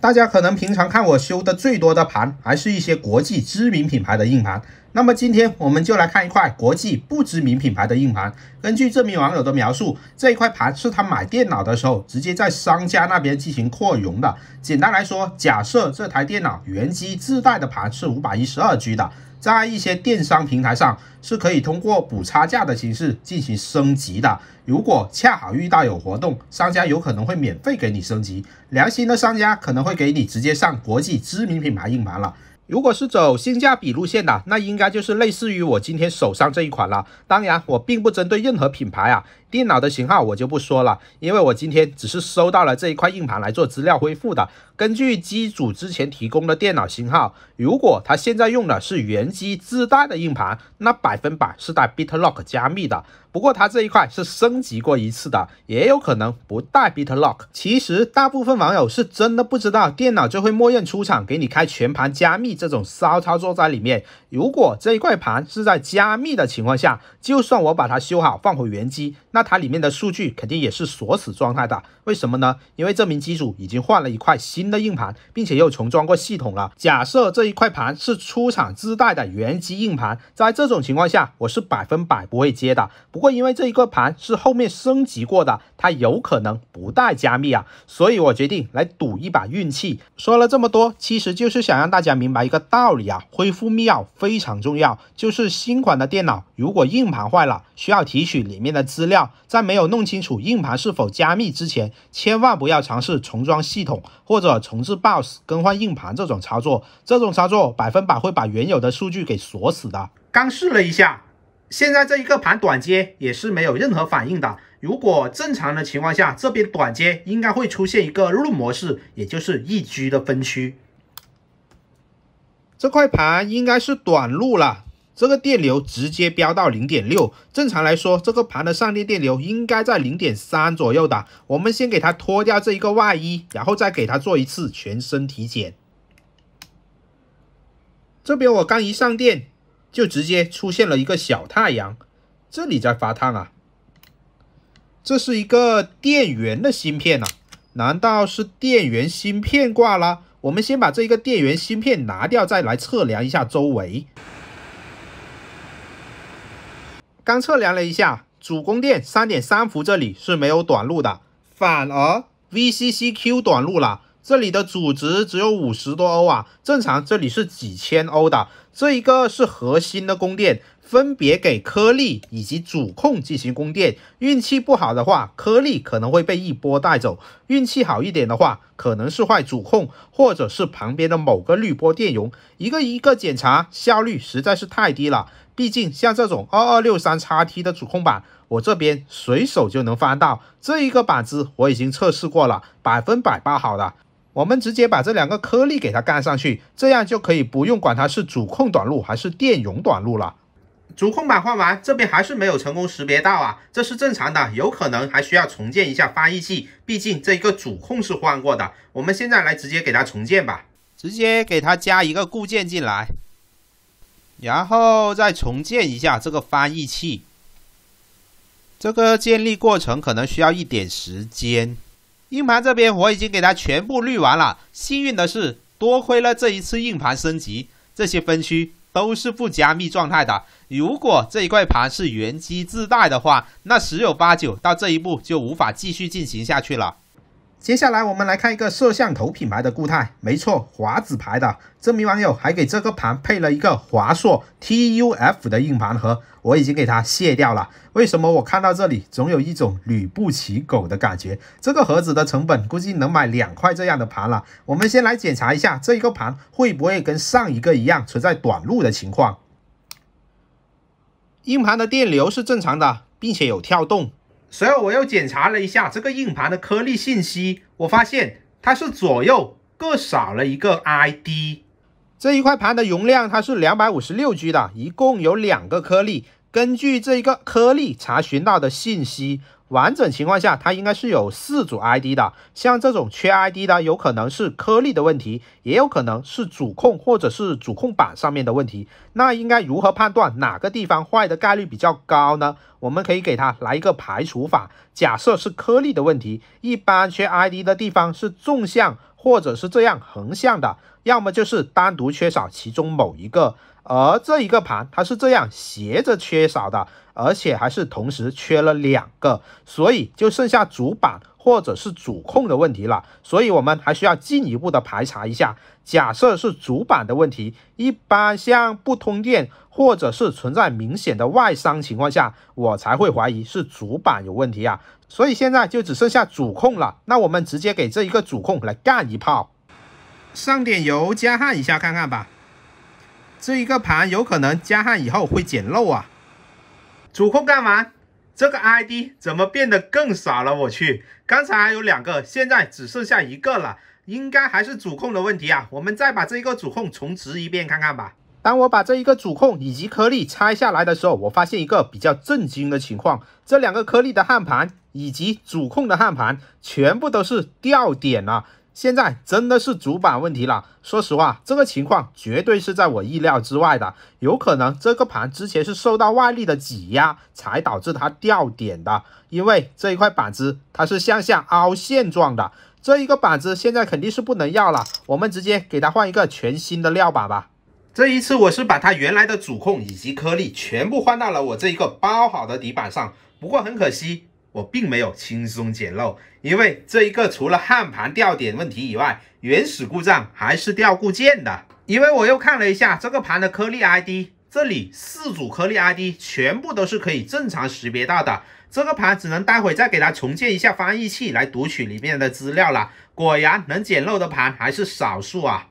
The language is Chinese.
大家可能平常看我修的最多的盘，还是一些国际知名品牌的硬盘。那么今天我们就来看一块国际不知名品牌的硬盘。根据这名网友的描述，这一块盘是他买电脑的时候直接在商家那边进行扩容的。简单来说，假设这台电脑原机自带的盘是五百一十二 G 的。在一些电商平台上，是可以通过补差价的形式进行升级的。如果恰好遇到有活动，商家有可能会免费给你升级。良心的商家可能会给你直接上国际知名品牌硬盘了。如果是走性价比路线的，那应该就是类似于我今天手上这一款了。当然，我并不针对任何品牌啊，电脑的型号我就不说了，因为我今天只是收到了这一块硬盘来做资料恢复的。根据机主之前提供的电脑型号，如果他现在用的是原机自带的硬盘，那百分百是带 b i t l o c k 加密的。不过它这一块是升级过一次的，也有可能不带 b i t l o c k 其实大部分网友是真的不知道，电脑就会默认出厂给你开全盘加密。这种骚操作在里面，如果这一块盘是在加密的情况下，就算我把它修好放回原机，那它里面的数据肯定也是锁死状态的。为什么呢？因为这名机主已经换了一块新的硬盘，并且又重装过系统了。假设这一块盘是出厂自带的原机硬盘，在这种情况下，我是百分百不会接的。不过因为这一个盘是后面升级过的，它有可能不带加密啊，所以我决定来赌一把运气。说了这么多，其实就是想让大家明白。一个道理啊，恢复密钥非常重要。就是新款的电脑，如果硬盘坏了，需要提取里面的资料，在没有弄清楚硬盘是否加密之前，千万不要尝试重装系统或者重置 BIOS、更换硬盘这种操作。这种操作百分百会把原有的数据给锁死的。刚试了一下，现在这一个盘短接也是没有任何反应的。如果正常的情况下，这边短接应该会出现一个录模式，也就是一 G 的分区。这块盘应该是短路了，这个电流直接飙到零点六。正常来说，这个盘的上电电流应该在零点三左右的。我们先给它脱掉这一个外衣，然后再给它做一次全身体检。这边我刚一上电，就直接出现了一个小太阳，这里在发烫啊。这是一个电源的芯片啊，难道是电源芯片挂了？我们先把这一个电源芯片拿掉，再来测量一下周围。刚测量了一下，主供电三点三伏，这里是没有短路的，反而 VCCQ 短路了。这里的阻值只有五十多欧啊，正常这里是几千欧的。这一个是核心的供电，分别给颗粒以及主控进行供电。运气不好的话，颗粒可能会被一波带走；运气好一点的话，可能是坏主控，或者是旁边的某个滤波电容。一个一个检查，效率实在是太低了。毕竟像这种二二六三叉 T 的主控板，我这边随手就能翻到。这一个板子我已经测试过了，百分百包好的。我们直接把这两个颗粒给它干上去，这样就可以不用管它是主控短路还是电容短路了。主控板换完，这边还是没有成功识别到啊，这是正常的，有可能还需要重建一下翻译器，毕竟这一个主控是换过的。我们现在来直接给它重建吧，直接给它加一个固件进来，然后再重建一下这个翻译器。这个建立过程可能需要一点时间。硬盘这边我已经给它全部滤完了。幸运的是，多亏了这一次硬盘升级，这些分区都是不加密状态的。如果这一块盘是原机自带的话，那十有八九到这一步就无法继续进行下去了。接下来我们来看一个摄像头品牌的固态，没错，华子牌的。这名网友还给这个盘配了一个华硕 TUF 的硬盘盒，我已经给它卸掉了。为什么我看到这里总有一种吕布骑狗的感觉？这个盒子的成本估计能买两块这样的盘了。我们先来检查一下这一个盘会不会跟上一个一样存在短路的情况。硬盘的电流是正常的，并且有跳动。随后我又检查了一下这个硬盘的颗粒信息，我发现它是左右各少了一个 ID。这一块盘的容量它是两百五十六 G 的，一共有两个颗粒。根据这一个颗粒查询到的信息，完整情况下它应该是有四组 ID 的。像这种缺 ID 的，有可能是颗粒的问题，也有可能是主控或者是主控板上面的问题。那应该如何判断哪个地方坏的概率比较高呢？我们可以给它来一个排除法。假设是颗粒的问题，一般缺 ID 的地方是纵向或者是这样横向的，要么就是单独缺少其中某一个。而这一个盘它是这样斜着缺少的，而且还是同时缺了两个，所以就剩下主板或者是主控的问题了。所以我们还需要进一步的排查一下。假设是主板的问题，一般像不通电或者是存在明显的外伤情况下，我才会怀疑是主板有问题啊。所以现在就只剩下主控了。那我们直接给这一个主控来干一炮，上点油，加焊一下看看吧。这一个盘有可能加焊以后会捡漏啊！主控干嘛？这个 ID 怎么变得更少了？我去，刚才还有两个，现在只剩下一个了，应该还是主控的问题啊！我们再把这一个主控重植一遍看看吧。当我把这一个主控以及颗粒拆下来的时候，我发现一个比较震惊的情况：这两个颗粒的焊盘以及主控的焊盘全部都是掉点啊！现在真的是主板问题了。说实话，这个情况绝对是在我意料之外的。有可能这个盘之前是受到外力的挤压，才导致它掉点的。因为这一块板子它是向下凹陷状的，这一个板子现在肯定是不能要了。我们直接给它换一个全新的料板吧。这一次我是把它原来的主控以及颗粒全部换到了我这一个包好的底板上。不过很可惜。我并没有轻松捡漏，因为这一个除了焊盘掉点问题以外，原始故障还是掉固件的。因为我又看了一下这个盘的颗粒 ID，这里四组颗粒 ID 全部都是可以正常识别到的。这个盘只能待会再给它重建一下翻译器来读取里面的资料了。果然能捡漏的盘还是少数啊。